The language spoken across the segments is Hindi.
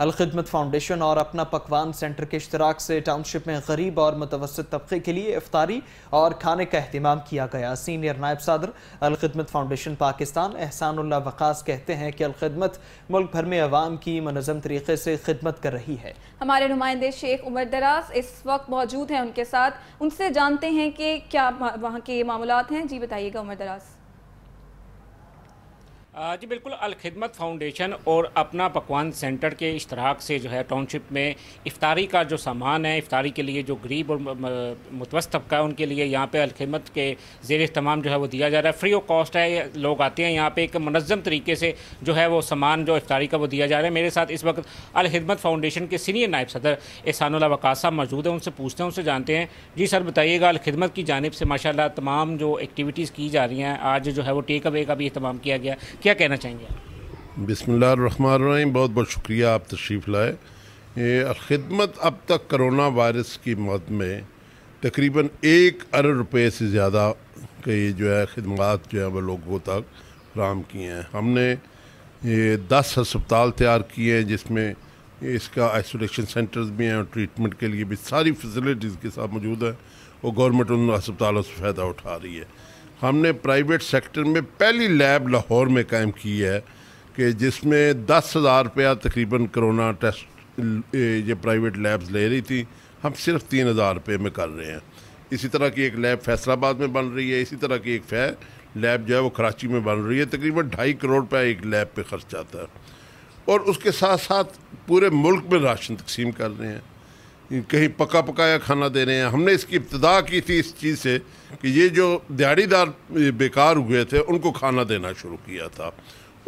अलखदमत फाउंडेशन और अपना पकवान सेंटर के इश्तराक से टाउनशिप में गरीब और मुतवसत तबके के लिए इफ्तारी और खाने का अहतमाम किया गया सीनियर नायब सदर अलखदमत फाउंडेशन पाकिस्तान एहसानुल्ला वकास कहते हैं कि अलखदमत मुल्क भर में आवाम की मनजम तरीके से खिदमत कर रही है हमारे नुमाइंदे शेख उमर दराज इस वक्त मौजूद हैं उनके साथ उनसे जानते हैं कि क्या वहाँ के मामला हैं जी बताइएगा उमर दराज जी बिल्कुल अलखिदमत फाउंडेशन और अपना पकवान सेंटर के इश्तराक से जो है टाउनशिप में इफ्तारी का जो सामान है इफ्तारी के लिए जो गरीब और मुतवस तबका है उनके लिए यहाँ पे अलखिदमत के जेर इहतमाम जो है वो दिया जा रहा है फ्री ऑफ कॉस्ट है लोग आते हैं यहाँ पे एक मनज़म तरीके से जो है वो सामान जो इफ्तारी का वो दिया जा रहा है मेरे साथ इस वक्त अलखिदमत फाउंडेशन के सीनियर नायब सदर एहसानुल्ला वक़ास मौजूद हैं उनसे पूछते हैं उनसे जानते हैं जी सर बताइएगा अलखिदमत की जानब से माशा तमाम जो एक्टिविटीज़ की जा रही हैं आज जो है वो टेक अवे का भी अहतमाम किया गया क्या कहना चाहेंगे बिसमीम बहुत बहुत शुक्रिया आप तशरीफ़ लाए ख़िदमत अब तक करोना वायरस की मौत में तकरीबन एक अरब रुपये से ज़्यादा के जो है ख़दमात जो है वह लोगों तक फ्राहम किए हैं हमने ये दस हस्पताल तैयार किए हैं जिसमें इसका आइसोलेशन सेंटर्स भी हैं और ट्रीटमेंट के लिए भी सारी फैसिलिटीज़ के साथ मौजूद हैं और गवर्नमेंट उन अस्पतालों से फ़ायदा उठा रही है हमने प्राइवेट सेक्टर में पहली लैब लाहौर में कायम की है कि जिसमें दस हज़ार रुपया तकरीबन करोना टेस्ट ये प्राइवेट लैब्स ले रही थी हम सिर्फ तीन हज़ार रुपये में कर रहे हैं इसी तरह की एक लैब फैसलाबाद में बन रही है इसी तरह की एक फै लैब जो है वो कराची में बन रही है तकरीबन ढाई करोड़ रुपया एक लैब पे खर्च आता है और उसके साथ साथ पूरे मुल्क में राशन तकसीम कर रहे हैं कहीं पका पकाया खाना दे रहे हैं हमने इसकी इब्तदा की थी इस चीज़ से कि ये जो दिहाड़ीदार बेकार हुए थे उनको खाना देना शुरू किया था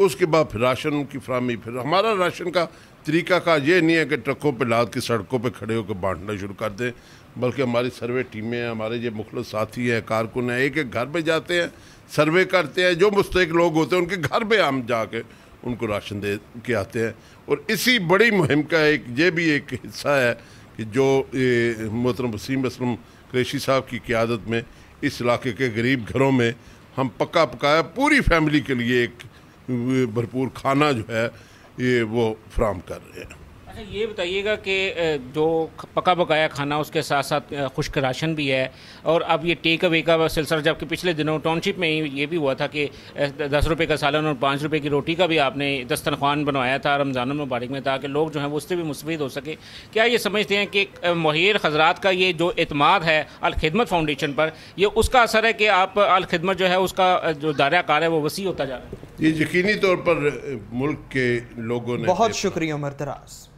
उसके बाद फिर राशन की फ्राहमी फिर हमारा राशन का तरीका का ये नहीं है कि ट्रकों पर लाद के सड़कों पर खड़े होकर बांटना शुरू कर दें बल्कि हमारी सर्वे टीमें हैं हमारे ये मुखल साथी हैं कारकुन हैं एक एक घर पर जाते हैं सर्वे करते हैं जो मुस्तक लोग होते हैं उनके घर पर हम जाके उनको राशन दे के आते हैं और इसी बड़ी मुहिम का एक ये भी एक हिस्सा है जो मोहतरम वसीम असलम क्रेशी साहब की क्यादत में इस इलाके के गरीब घरों में हम पक्का पकाया पूरी फैमिली के लिए एक भरपूर खाना जो है ये वो फ्राहम कर रहे हैं अच्छा ये बताइएगा कि जो पका पकाया खाना उसके साथ साथ खुश्क राशन भी है और अब ये टेक अवे का सिलसिला जबकि पिछले दिनों टाउनशिप में ये भी हुआ था कि दस रुपये का सालन और पाँच रुपये की रोटी का भी आपने दस्तनख्वान बनवाया था रमज़ान मुबारक में ताकि लोग जो हैं वो उससे भी मुस्फद हो सके क्या ये समझते हैं कि महिर हजरात का ये जो अतमाद है अलखिदमत फाउंडेशन पर यह उसका असर है कि आप अलखिदमत जो है उसका जो दायरा कार है वो वसी होता जा रहा है ये यकीनी तौर पर मुल्क के लोगों ने बहुत शुक्रिया उमर दराज़